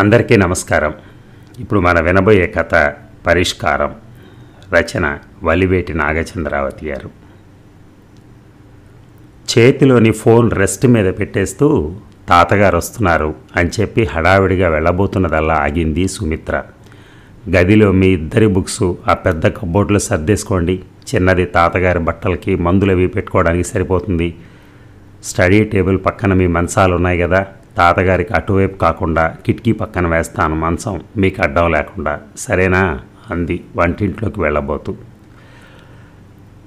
అందరికీ నమస్కారం ఇప్పుడు మన వినబోయే కథ పరిష్కారం రచన వలివేటి నాగచంద్రావతి గారు చేతిలోని ఫోన్ రెస్ట్ మీద పెట్టేస్తూ తాతగారు వస్తున్నారు అని చెప్పి హడావిడిగా వెళ్ళబోతున్నదల్లా ఆగింది సుమిత్ర గదిలో మీ ఇద్దరి బుక్స్ ఆ పెద్ద కబోర్డ్లో సర్దేసుకోండి చిన్నది తాతగారి బట్టలకి మందులవి పెట్టుకోవడానికి సరిపోతుంది స్టడీ టేబుల్ పక్కన మీ మంచాలు ఉన్నాయి కదా తాతగారికి అటువైపు కాకుండా కిటికీ పక్కన వేస్తాను మంచం మీకు అడ్డం లేకుండా సరేనా అంది వంటింట్లోకి వెళ్ళబోతూ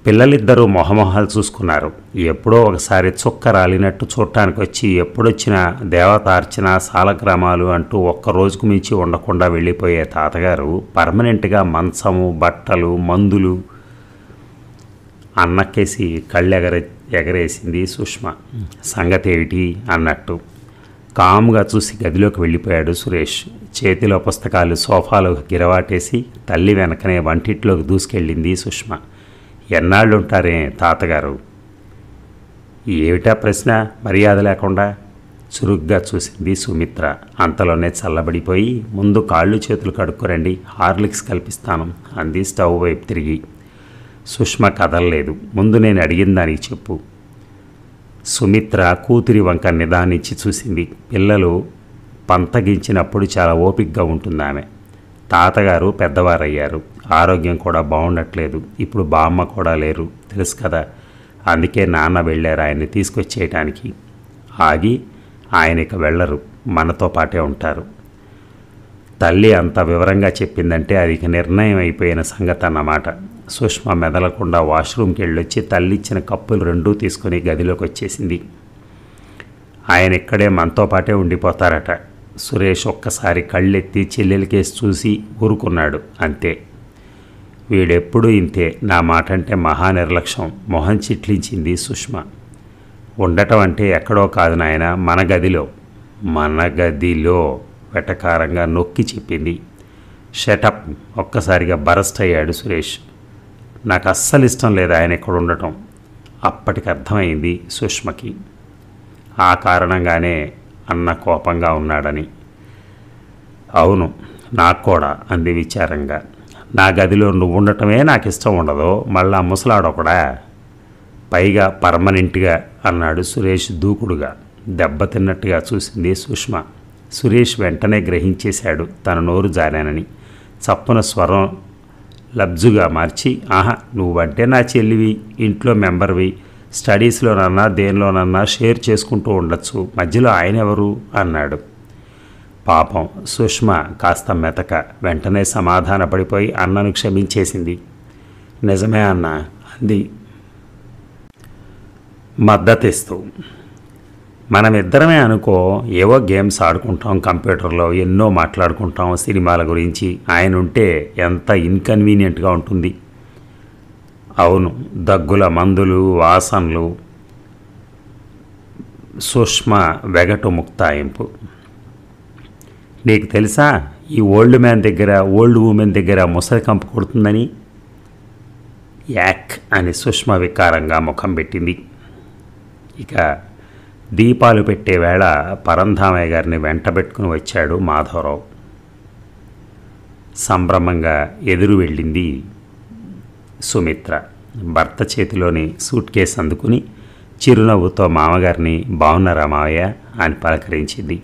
పిల్లలిద్దరూ మొహమొహాలు చూసుకున్నారు ఎప్పుడో ఒకసారి చుక్క రాలినట్టు చూడటానికి వచ్చి ఎప్పుడొచ్చినా దేవతార్చన సాలగ్రామాలు అంటూ ఒక్కరోజుకు మించి ఉండకుండా వెళ్ళిపోయే తాతగారు పర్మనెంట్గా మంచము బట్టలు మందులు అన్నకేసి కళ్ళు ఎగరే ఎగరేసింది సుష్మ సంగతి ఏమిటి అన్నట్టు కామ్గా చూసి గదిలోకి వెళ్ళిపోయాడు సురేష్ చేతిలో పుస్తకాలు సోఫాలో గిరవాటేసి తల్లి వెనకనే వంటింట్లోకి దూసుకెళ్ళింది సుష్మ ఎన్నాళ్ళుంటారే తాతగారు ఏమిటా ప్రశ్న మర్యాద లేకుండా చురుగ్గా చూసింది సుమిత్ర అంతలోనే చల్లబడిపోయి ముందు కాళ్ళు చేతులు కడుక్కోరండి హార్లిక్స్ కల్పిస్తాను అంది స్టవ్ వైపు తిరిగి సుష్మ కదలలేదు ముందు నేను అడిగిన దానికి చెప్పు సుమిత్ర కూతురి వంక నిదానించి చూసింది పిల్లలు పంతగించినప్పుడు చాలా ఓపిక్గా ఉంటుంది ఆమె తాతగారు పెద్దవారయ్యారు ఆరోగ్యం కూడా బాగుండట్లేదు ఇప్పుడు బామ్మ కూడా లేరు తెలుసు కదా అందుకే నాన్న వెళ్ళారు ఆయన్ని తీసుకొచ్చేయటానికి ఆగి ఆయన ఇక వెళ్ళరు మనతో పాటే ఉంటారు తల్లి అంత వివరంగా చెప్పిందంటే అది ఇక నిర్ణయం అయిపోయిన సంగతి అన్నమాట సుష్మ మెదలకుండా వాష్రూమ్కి వెళ్ళొచ్చి తల్లిచ్చిన కప్పులు రెండూ తీసుకుని గదిలోకి వచ్చేసింది ఆయన ఇక్కడే మనతో పాటే ఉండిపోతారట సురేష్ ఒక్కసారి కళ్ళెత్తి చెల్లెలికేసి చూసి ఊరుకున్నాడు అంతే వీడెప్పుడు ఇంతే నా మాట అంటే మహా నిర్లక్ష్యం మొహం చిట్లించింది సుష్మ ఉండటం అంటే ఎక్కడో కాదు నాయన మన గదిలో మన గదిలో వెటకారంగా నొక్కి చెప్పింది షటప్ ఒక్కసారిగా బరస్ట్ అయ్యాడు సురేష్ నాకు అస్సలు ఇష్టం లేదు ఆయన ఇక్కడ ఉండటం అప్పటికి అర్థమైంది సుష్మకి ఆ కారణంగానే అన్న కోపంగా ఉన్నాడని అవును నాకు కూడా అంది విచారంగా నా గదిలో నువ్వు ఉండటమే నాకు ఇష్టం ఉండదు మళ్ళా ముసలాడొకడా పైగా పర్మనెంట్గా అన్నాడు సురేష్ దూకుడుగా దెబ్బతిన్నట్టుగా చూసింది సుష్మ సురేష్ వెంటనే గ్రహించేశాడు తన నోరు జారానని చప్పున స్వరం లబ్జుగా మార్చి ఆహా నువ్వంటే నా చెల్లివి ఇంట్లో మెంబర్వి స్టడీస్లోనన్నా దేనిలోనన్నా షేర్ చేసుకుంటూ ఉండొచ్చు మధ్యలో ఆయన ఎవరు అన్నాడు పాపం సుష్మ కాస్త మెతక వెంటనే సమాధానపడిపోయి అన్నను క్షమించేసింది నిజమే అన్న అంది మద్దతిస్తూ మనమిద్దరమే అనుకో ఏవో గేమ్స్ ఆడుకుంటాం కంప్యూటర్లో ఎన్నో మాట్లాడుకుంటాం సినిమాల గురించి ఆయన ఉంటే ఎంత ఇన్కన్వీనియంట్గా ఉంటుంది అవును దగ్గుల మందులు వాసనలు సూక్ష్మ వెగటు ముక్తాయింపు నీకు తెలుసా ఈ ఓల్డ్ మ్యాన్ దగ్గర ఓల్డ్ ఉమెన్ దగ్గర ముసలి కంప కొడుతుందని యాక్ అని సుష్మ వికారంగా ముఖం పెట్టింది ఇక దీపాలు పెట్టే వేళ పరంధామయ్య గారిని వెంటబెట్టుకుని వచ్చాడు మాధవరావు సంభ్రమంగా ఎదురు వెళ్ళింది సుమిత్ర భర్త చేతిలోని సూట్ కేసు అందుకుని చిరునవ్వుతో మామగారిని బాగున్నారా మావయ్య అని పలకరించింది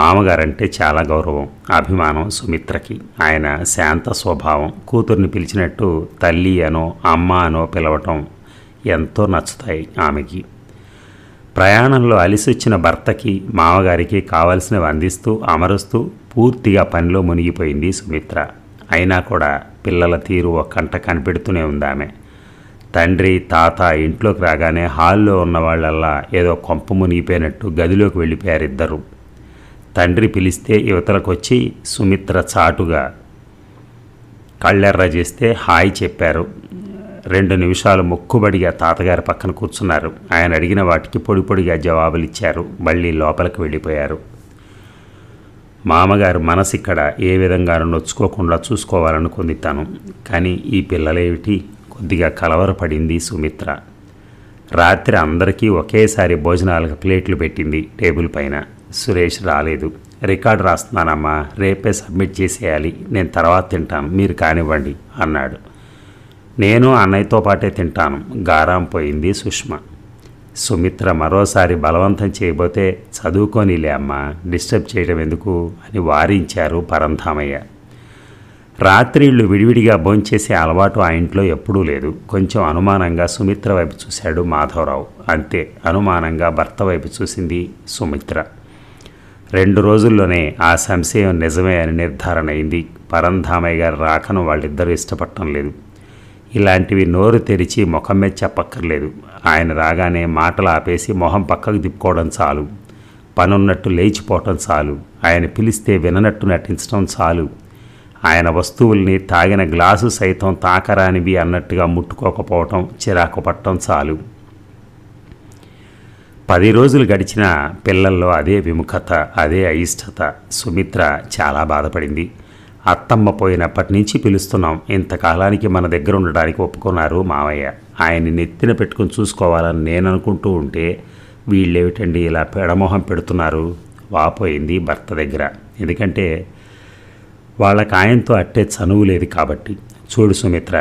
మామగారంటే చాలా గౌరవం అభిమానం సుమిత్రకి ఆయన శాంత స్వభావం కూతుర్ని పిలిచినట్టు తల్లి అనో అమ్మ అనో పిలవటం ఎంతో నచ్చుతాయి ఆమెకి ప్రయాణంలో అలిసొచ్చిన భర్తకి మామగారికి కావలసినవి అందిస్తూ అమరుస్తూ పూర్తిగా పనిలో మునిగిపోయింది సుమిత్ర అయినా కూడా పిల్లల తీరు కంట కనిపెడుతూనే ఉందామె తండ్రి తాత ఇంట్లోకి రాగానే హాల్లో ఉన్న వాళ్ళల్లా ఏదో కొంప మునిగిపోయినట్టు గదిలోకి వెళ్ళిపోయారు ఇద్దరు తండ్రి పిలిస్తే యువతలకొచ్చి సుమిత్ర చాటుగా కళ్ళెర్ర చేస్తే హాయ్ చెప్పారు రెండు నిమిషాలు మొక్కుబడిగా తాతగారి పక్కన కూర్చున్నారు ఆయన అడిగిన వాటికి పొడి పొడిగా జవాబులిచ్చారు మళ్ళీ లోపలికి వెళ్ళిపోయారు మామగారు మనసిక్కడ ఏ విధంగానూ నొచ్చుకోకుండా చూసుకోవాలనుకుంది తను కానీ ఈ పిల్లలేమిటి కొద్దిగా కలవరపడింది సుమిత్ర రాత్రి అందరికీ ఒకేసారి భోజనాలకు ప్లేట్లు పెట్టింది టేబుల్ పైన సురేష్ రాలేదు రికార్డు రాస్తున్నానమ్మా రేపే సబ్మిట్ చేసేయాలి నేను తర్వాత తింటాను మీరు కానివ్వండి అన్నాడు నేను అన్నయ్యతో పాటే తింటాను గారం పోయింది సుష్మ సుమిత్ర మరోసారి బలవంతం చేయబోతే చదువుకోనిలే అమ్మ డిస్టర్బ్ చేయడం ఎందుకు అని వారించారు పరంధామయ్య రాత్రిళ్ళు విడివిడిగా భోంచేసే అలవాటు ఆ ఇంట్లో ఎప్పుడూ లేదు కొంచెం అనుమానంగా సుమిత్ర వైపు చూశాడు మాధవరావు అంతే అనుమానంగా భర్త వైపు చూసింది సుమిత్ర రెండు రోజుల్లోనే ఆ సంశయం నిజమే అని నిర్ధారణ అయింది పరంధామయ్య గారు రాకను వాళ్ళిద్దరూ ఇష్టపడటం లేదు ఇలాంటివి నోరు తెరిచి ముఖమే చెప్పక్కర్లేదు ఆయన రాగానే మాటలు ఆపేసి మొహం పక్కకు తిప్పుకోవడం చాలు పనున్నట్టు లేచిపోవటం చాలు ఆయన పిలిస్తే విననట్టు నటించడం చాలు ఆయన వస్తువుల్ని తాగిన గ్లాసు సైతం తాకరానివి అన్నట్టుగా ముట్టుకోకపోవటం చిరాకు పట్టడం చాలు పది రోజులు గడిచిన పిల్లల్లో అదే విముఖత అదే అయిష్టత సుమిత్ర చాలా బాధపడింది అత్తమ్మ పోయినప్పటి నుంచి పిలుస్తున్నాం ఇంతకాలానికి మన దగ్గర ఉండడానికి ఒప్పుకున్నారు మావయ్య ఆయన్ని నెత్తిన పెట్టుకుని చూసుకోవాలని నేను అనుకుంటూ ఉంటే వీళ్ళేమిటండి ఇలా పెడమోహం పెడుతున్నారు వాపోయింది భర్త దగ్గర ఎందుకంటే వాళ్ళకి ఆయనతో అట్టే చనువు లేదు కాబట్టి చూడు సుమిత్ర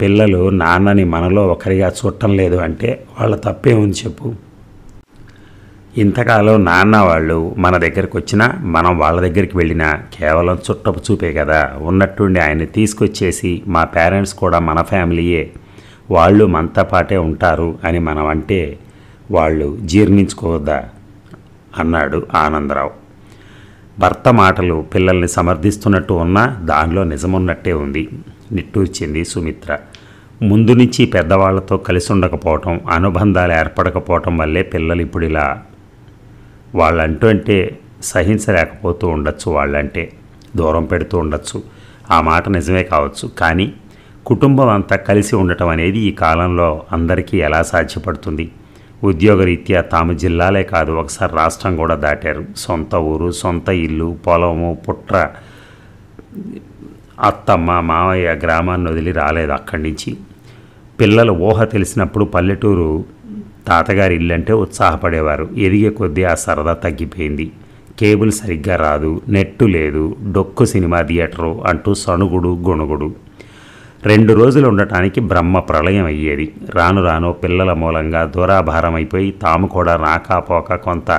పిల్లలు నాన్నని మనలో ఒకరిగా చూడటం లేదు అంటే వాళ్ళ తప్పేముంది చెప్పు ఇంతకాలం నాన్న వాళ్ళు మన దగ్గరకు వచ్చినా మనం వాళ్ళ దగ్గరికి వెళ్ళినా కేవలం చుట్టపు చూపే కదా ఉన్నట్టుండి ఆయన తీసుకొచ్చేసి మా పేరెంట్స్ కూడా మన ఫ్యామిలీయే వాళ్ళు మనతో పాటే ఉంటారు అని మనం అంటే వాళ్ళు జీర్ణించుకోవద్దా అన్నాడు ఆనందరావు భర్త మాటలు పిల్లల్ని సమర్థిస్తున్నట్టు ఉన్నా దానిలో నిజమున్నట్టే ఉంది నిట్టూర్చింది సుమిత్ర ముందు నుంచి పెద్దవాళ్లతో కలిసి ఉండకపోవటం అనుబంధాలు ఏర్పడకపోవటం వల్లే పిల్లలు ఇప్పుడు ఇలా వాళ్ళంటూ అంటే సహించలేకపోతూ ఉండొచ్చు వాళ్ళంటే దూరం పెడుతూ ఉండొచ్చు ఆ మాట నిజమే కావచ్చు కానీ కుటుంబం అంతా కలిసి ఉండటం అనేది ఈ కాలంలో అందరికీ ఎలా సాధ్యపడుతుంది ఉద్యోగరీత్యా తాము జిల్లాలే కాదు ఒకసారి రాష్ట్రం కూడా దాటారు సొంత ఊరు సొంత ఇల్లు పొలము పుట్ర అత్తమ్మ మామయ్య గ్రామాన్ని వదిలి రాలేదు అక్కడి నుంచి పిల్లలు ఊహ తెలిసినప్పుడు పల్లెటూరు తాతగారి ఇల్లంటే ఉత్సాహపడేవారు ఎదిగే కొద్దీ ఆ సరదా తగ్గిపోయింది కేబుల్ సరిగ్గా రాదు నెట్టు లేదు డొక్కు సినిమా థియేటరు అంటూ సణుగుడు గొణుగుడు రెండు రోజులు ఉండటానికి బ్రహ్మ ప్రళయం అయ్యేది రాను రాను పిల్లల మూలంగా దూరాభారమైపోయి తాము కూడా రాకపోక కొంత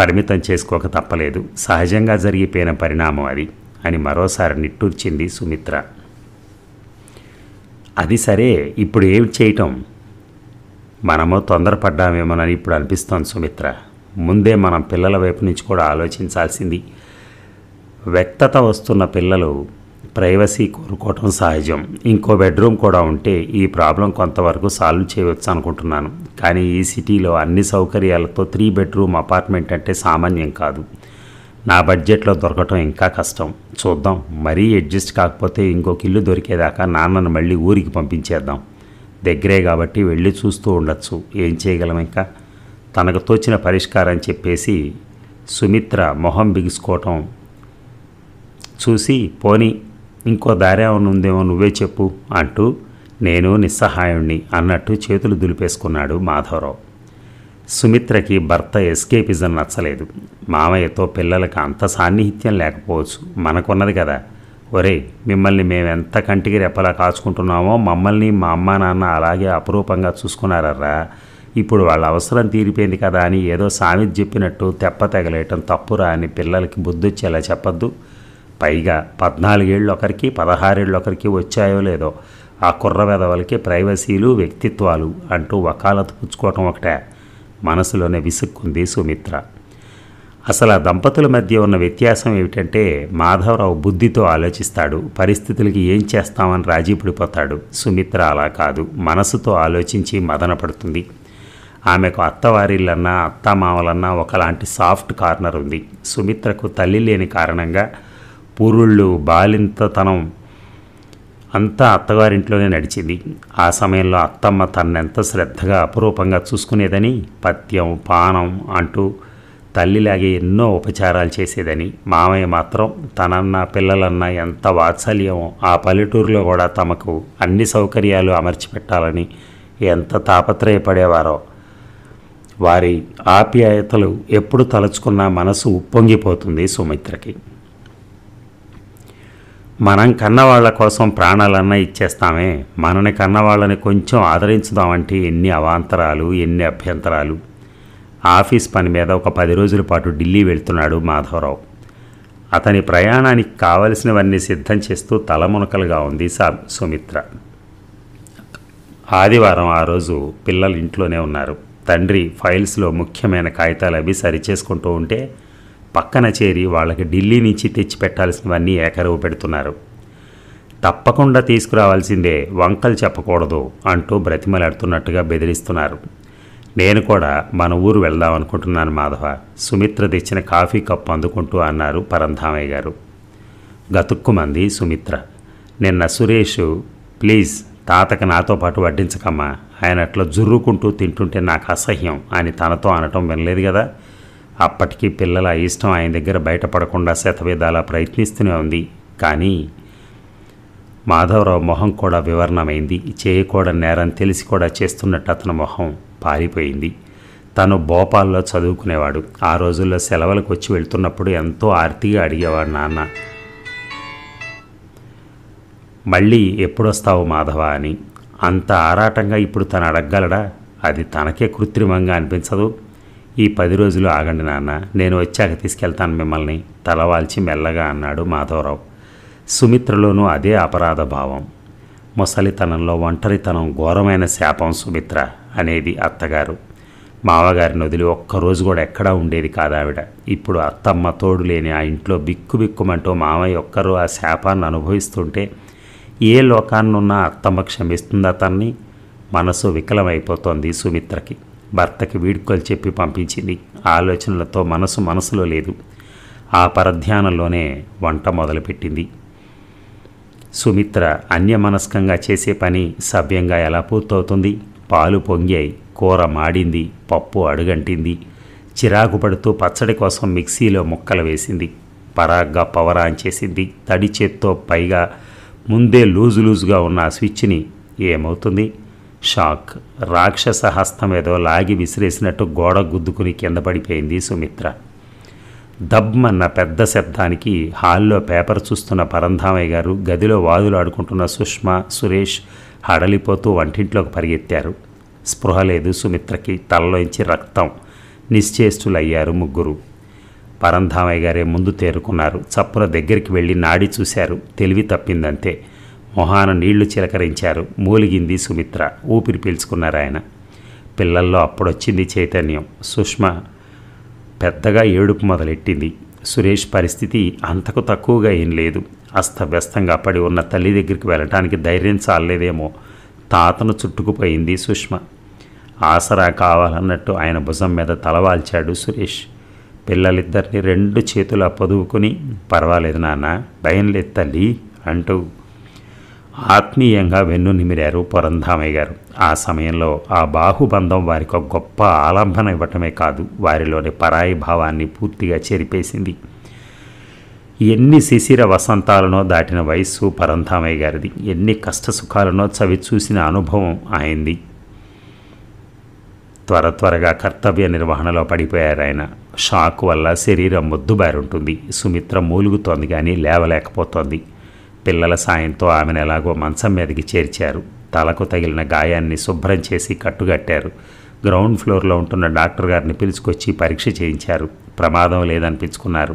పరిమితం చేసుకోక తప్పలేదు సహజంగా జరిగిపోయిన పరిణామం అది అని మరోసారి నిట్టూర్చింది సుమిత్ర అది సరే ఇప్పుడు ఏం చేయటం మనము తొందరపడ్డామేమోనని ఇప్పుడు అనిపిస్తోంది సుమిత్ర ముందే మనం పిల్లల వైపు నుంచి కూడా ఆలోచించాల్సింది వ్యక్తత వస్తున్న పిల్లలు ప్రైవసీ కోరుకోవటం సహజం ఇంకో బెడ్రూమ్ కూడా ఉంటే ఈ ప్రాబ్లం కొంతవరకు సాల్వ్ చేయవచ్చు అనుకుంటున్నాను కానీ ఈ సిటీలో అన్ని సౌకర్యాలతో త్రీ బెడ్రూమ్ అపార్ట్మెంట్ అంటే సామాన్యం కాదు నా బడ్జెట్లో దొరకటం ఇంకా కష్టం చూద్దాం మరీ అడ్జస్ట్ కాకపోతే ఇంకొక ఇల్లు దొరికేదాకా నాన్నను మళ్ళీ ఊరికి పంపించేద్దాం దగ్గరే కాబట్టి వెళ్ళి చూస్తూ ఉండొచ్చు ఏం చేయగలం ఇంకా తనకు తోచిన పరిష్కారం చెప్పేసి సుమిత్ర మొహం బిగుసుకోవటం చూసి పోని ఇంకో ఉందేమో నువ్వే చెప్పు అంటూ నేను నిస్సహాయుణ్ణి అన్నట్టు చేతులు దులిపేసుకున్నాడు మాధవరావు సుమిత్రకి భర్త ఎస్కేపిజం నచ్చలేదు మామయ్యతో పిల్లలకు అంత సాన్నిహిత్యం లేకపోవచ్చు మనకున్నది కదా ఒరే మిమ్మల్ని మేమెంత కంటికి రెప్పలా కాచుకుంటున్నామో మమ్మల్ని మా అమ్మా నాన్న అలాగే అపురూపంగా చూసుకున్నారర్రా ఇప్పుడు వాళ్ళ అవసరం తీరిపోయింది కదా అని ఏదో సామెత చెప్పినట్టు తెప్ప తెగలేయటం తప్పురా అని పిల్లలకి బుద్ధొచ్చేలా చెప్పద్దు పైగా పద్నాలుగేళ్ళు ఒకరికి పదహారేళ్ళు ఒకరికి వచ్చాయో లేదో ఆ కుర్ర వెదవలకి ప్రైవసీలు వ్యక్తిత్వాలు అంటూ వకాలత్ పుచ్చుకోవటం ఒకటే మనసులోనే విసుక్కుంది సుమిత్ర అసలు ఆ దంపతుల మధ్య ఉన్న వ్యత్యాసం ఏమిటంటే మాధవరావు బుద్ధితో ఆలోచిస్తాడు పరిస్థితులకి ఏం చేస్తామని రాజీ పడిపోతాడు సుమిత్ర అలా కాదు మనసుతో ఆలోచించి మదన పడుతుంది ఆమెకు అత్తవారిళ్ళన్నా అత్తమామలన్నా ఒకలాంటి సాఫ్ట్ కార్నర్ ఉంది సుమిత్రకు తల్లి లేని కారణంగా పూర్వుళ్ళు బాలింతతనం అంతా అత్తగారింట్లోనే నడిచింది ఆ సమయంలో అత్తమ్మ తన్నెంత శ్రద్ధగా అపురూపంగా చూసుకునేదని పత్యం పానం అంటూ తల్లిలాగే ఎన్నో ఉపచారాలు చేసేదని మామయ్య మాత్రం తనన్న పిల్లలన్నా ఎంత వాత్సల్యమో ఆ పల్లెటూరులో కూడా తమకు అన్ని సౌకర్యాలు అమర్చిపెట్టాలని ఎంత తాపత్రయపడేవారో వారి ఆప్యాయతలు ఎప్పుడు తలుచుకున్నా మనసు ఉప్పొంగిపోతుంది సుమిత్రకి మనం కన్నవాళ్ల కోసం ప్రాణాలన్నా ఇచ్చేస్తామే మనని కన్నవాళ్ళని కొంచెం ఆదరించుదామంటే ఎన్ని అవాంతరాలు ఎన్ని అభ్యంతరాలు ఆఫీస్ పని మీద ఒక పది రోజుల పాటు ఢిల్లీ వెళ్తున్నాడు మాధవరావు అతని ప్రయాణానికి కావలసినవన్నీ సిద్ధం చేస్తూ తలమునకలుగా ఉంది సుమిత్ర ఆదివారం ఆ రోజు పిల్లలు ఇంట్లోనే ఉన్నారు తండ్రి ఫైల్స్లో ముఖ్యమైన కాగితాలు అవి సరిచేసుకుంటూ ఉంటే పక్కన చేరి వాళ్ళకి ఢిల్లీ నుంచి తెచ్చిపెట్టాల్సినవన్నీ ఏకరవు పెడుతున్నారు తప్పకుండా తీసుకురావాల్సిందే వంకలు చెప్పకూడదు అంటూ బ్రతిమలాడుతున్నట్టుగా బెదిరిస్తున్నారు నేను కూడా మన ఊరు వెళ్దాం అనుకుంటున్నాను మాధవ సుమిత్ర తెచ్చిన కాఫీ కప్పు అందుకుంటూ అన్నారు పరంధామయ్య గారు గతుక్కుమంది సుమిత్ర నిన్న సురేష్ ప్లీజ్ తాతకి నాతో పాటు వడ్డించకమ్మా ఆయన అట్లా జుర్రుకుంటూ తింటుంటే నాకు అసహ్యం అని తనతో అనటం వినలేదు కదా అప్పటికీ పిల్లల ఇష్టం ఆయన దగ్గర బయటపడకుండా శతవేదాలా ప్రయత్నిస్తూనే ఉంది కానీ మాధవరావు మొహం కూడా వివరణమైంది చేయకూడని నేరం తెలిసి కూడా చేస్తున్నట్టు అతని మొహం పారిపోయింది తను భోపాల్లో చదువుకునేవాడు ఆ రోజుల్లో సెలవులకు వచ్చి వెళ్తున్నప్పుడు ఎంతో ఆర్తిగా అడిగేవాడు నాన్న మళ్ళీ ఎప్పుడొస్తావు మాధవ అని అంత ఆరాటంగా ఇప్పుడు తను అడగగలడా అది తనకే కృత్రిమంగా అనిపించదు ఈ పది రోజులు ఆగండి నాన్న నేను వచ్చాక తీసుకెళ్తాను మిమ్మల్ని తలవాల్చి మెల్లగా అన్నాడు మాధవరావు సుమిత్రలోనూ అదే అపరాధ భావం ముసలితనంలో ఒంటరితనం ఘోరమైన శాపం సుమిత్ర అనేది అత్తగారు మామగారిని వదిలి ఒక్కరోజు కూడా ఎక్కడా ఉండేది కాదావిడ ఇప్పుడు అత్తమ్మ తోడు లేని ఆ ఇంట్లో బిక్కు బిక్కుమంటూ మామయ్య ఒక్కరు ఆ శాపాన్ని అనుభవిస్తుంటే ఏ లోకాన్నున్నా అత్తమ్మ క్షమిస్తుందా తన్ని మనసు వికలమైపోతోంది సుమిత్రకి భర్తకి వీడ్కోలు చెప్పి పంపించింది ఆలోచనలతో మనసు మనసులో లేదు ఆ పరధ్యానంలోనే వంట మొదలుపెట్టింది సుమిత్ర అన్యమనస్కంగా చేసే పని సభ్యంగా ఎలా పూర్తవుతుంది పాలు పొంగాయి కూర మాడింది పప్పు అడుగంటింది చిరాకు పడుతూ పచ్చడి కోసం మిక్సీలో ముక్కలు వేసింది పరాగ్గా పవర్ ఆన్ చేసింది తడి చేత్తో పైగా ముందే లూజు లూజుగా ఉన్న ఆ స్విచ్ని ఏమవుతుంది షాక్ రాక్షస హస్తం ఏదో లాగి విసిరేసినట్టు గోడ గుద్దుకుని కింద పడిపోయింది సుమిత్ర దబ్బన్న పెద్ద శబ్దానికి హాల్లో పేపర్ చూస్తున్న పరంధామయ్య గారు గదిలో వాదులు ఆడుకుంటున్న సుష్మ సురేష్ హడలిపోతూ వంటింట్లోకి పరిగెత్తారు స్పృహ లేదు సుమిత్రకి తలలోంచి రక్తం నిశ్చేష్టులయ్యారు ముగ్గురు పరంధామయ్య గారే ముందు తేరుకున్నారు చప్పుల దగ్గరికి వెళ్ళి నాడి చూశారు తెలివి తప్పిందంతే మొహాన నీళ్లు చిలకరించారు మూలిగింది సుమిత్ర ఊపిరి పీల్చుకున్నారు ఆయన పిల్లల్లో అప్పుడొచ్చింది చైతన్యం సుష్మ పెద్దగా ఏడుపు మొదలెట్టింది సురేష్ పరిస్థితి అంతకు తక్కువగా ఏం లేదు అస్తవ్యస్తంగా పడి ఉన్న తల్లి దగ్గరికి వెళ్ళటానికి ధైర్యం చాలలేదేమో తాతను చుట్టుకుపోయింది సుష్మ ఆసరా కావాలన్నట్టు ఆయన భుజం మీద తలవాల్చాడు సురేష్ పిల్లలిద్దరిని రెండు చేతుల పొదువుకుని పర్వాలేదు నాన్న భయం లేదు తల్లి అంటూ ఆత్మీయంగా వెన్ను నిమిరారు పొరంధామయ్య గారు ఆ సమయంలో ఆ బాహుబంధం వారికి గొప్ప ఆలంబన ఇవ్వటమే కాదు వారిలోని పరాయి భావాన్ని పూర్తిగా చెరిపేసింది ఎన్ని శిశిర వసంతాలనో దాటిన వయస్సు పరంధామయ్య గారిది ఎన్ని కష్ట సుఖాలనో చవి చూసిన అనుభవం ఆయనది త్వర త్వరగా కర్తవ్య నిర్వహణలో పడిపోయారు ఆయన షాక్ వల్ల శరీరం ఉంటుంది సుమిత్ర మూలుగుతోంది కానీ లేవలేకపోతోంది పిల్లల సాయంతో ఆమెను ఎలాగో మంచం మీదకి చేర్చారు తలకు తగిలిన గాయాన్ని శుభ్రం చేసి కట్టుగట్టారు గ్రౌండ్ ఫ్లోర్లో ఉంటున్న డాక్టర్ గారిని పిలుచుకొచ్చి పరీక్ష చేయించారు ప్రమాదం లేదనిపించుకున్నారు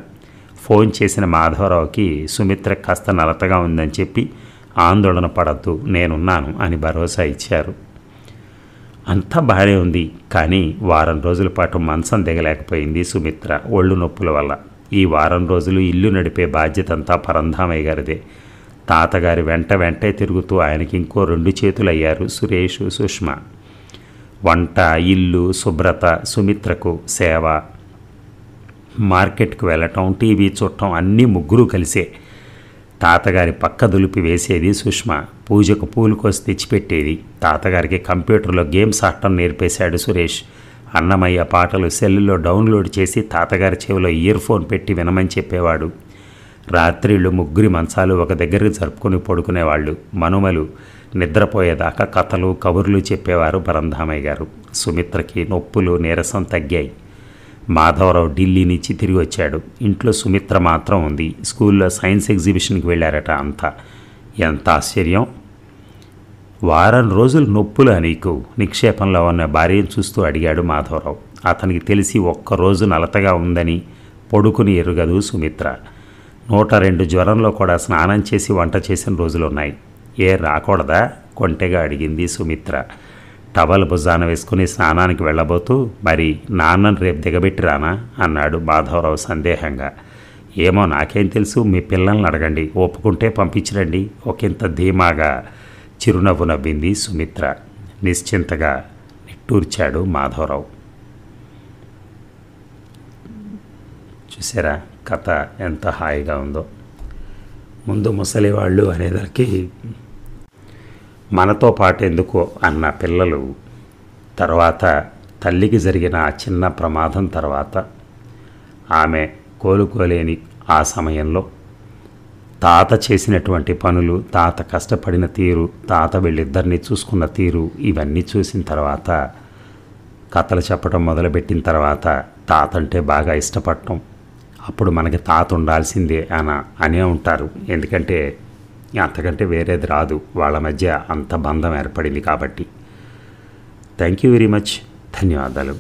ఫోన్ చేసిన మాధవరావుకి సుమిత్ర కాస్త నలతగా ఉందని చెప్పి ఆందోళన పడద్దు నేనున్నాను అని భరోసా ఇచ్చారు అంతా బాగానే ఉంది కానీ వారం రోజుల పాటు మంచం దిగలేకపోయింది సుమిత్ర ఒళ్ళు నొప్పుల వల్ల ఈ వారం రోజులు ఇల్లు నడిపే బాధ్యత అంతా పరంధామయ్య గారిదే తాతగారి వెంట వెంటే తిరుగుతూ ఆయనకి ఇంకో రెండు చేతులయ్యారు సురేష్ సుష్మ వంట ఇల్లు శుభ్రత సుమిత్రకు సేవ మార్కెట్కు వెళ్ళటం టీవీ చూడటం అన్నీ ముగ్గురు కలిసే తాతగారి పక్క దులిపి వేసేది సుష్మ పూజకు పూలు కోసి తెచ్చిపెట్టేది తాతగారికి కంప్యూటర్లో గేమ్స్ ఆడటం నేర్పేశాడు సురేష్ అన్నమయ్య పాటలు సెల్లులో డౌన్లోడ్ చేసి తాతగారి చెవిలో ఇయర్ ఫోన్ పెట్టి వినమని చెప్పేవాడు రాత్రిళ్ళు ముగ్గురి మంచాలు ఒక దగ్గర జరుపుకొని పడుకునేవాళ్ళు మనుమలు నిద్రపోయేదాకా కథలు కబుర్లు చెప్పేవారు భరంధామయ్య గారు సుమిత్రకి నొప్పులు నీరసం తగ్గాయి మాధవరావు ఢిల్లీ నుంచి తిరిగి వచ్చాడు ఇంట్లో సుమిత్ర మాత్రం ఉంది స్కూల్లో సైన్స్ ఎగ్జిబిషన్కి వెళ్ళారట అంతా ఎంత ఆశ్చర్యం వారం రోజులు నొప్పులా నీకు నిక్షేపంలో ఉన్న భార్యను చూస్తూ అడిగాడు మాధవరావు అతనికి తెలిసి ఒక్కరోజు నలతగా ఉందని పడుకుని ఎరుగదు సుమిత్ర నూట రెండు జ్వరంలో కూడా స్నానం చేసి వంట చేసిన రోజులున్నాయి ఏ రాకూడదా కొంటెగా అడిగింది సుమిత్ర టవల్ భుజాన వేసుకుని స్నానానికి వెళ్ళబోతూ మరి నాన్నను రేపు దిగబెట్టిరానా అన్నాడు మాధవరావు సందేహంగా ఏమో నాకేం తెలుసు మీ పిల్లల్ని అడగండి ఒప్పుకుంటే పంపించరండి ఒకంత ధీమాగా చిరునవ్వు నవ్వింది సుమిత్ర నిశ్చింతగా నిట్టూర్చాడు మాధవరావు చూసారా కథ ఎంత హాయిగా ఉందో ముందు ముసలివాళ్ళు అనేదానికి మనతో పాటెందుకు అన్న పిల్లలు తర్వాత తల్లికి జరిగిన ఆ చిన్న ప్రమాదం తర్వాత ఆమె కోలుకోలేని ఆ సమయంలో తాత చేసినటువంటి పనులు తాత కష్టపడిన తీరు తాత వీళ్ళిద్దరిని చూసుకున్న తీరు ఇవన్నీ చూసిన తర్వాత కథలు చెప్పడం మొదలుపెట్టిన తర్వాత తాత అంటే బాగా ఇష్టపడటం అప్పుడు మనకి తాత ఉండాల్సిందే అన అనే ఉంటారు ఎందుకంటే అంతకంటే వేరేది రాదు వాళ్ళ మధ్య అంత బంధం ఏర్పడింది కాబట్టి థ్యాంక్ యూ వెరీ మచ్ ధన్యవాదాలు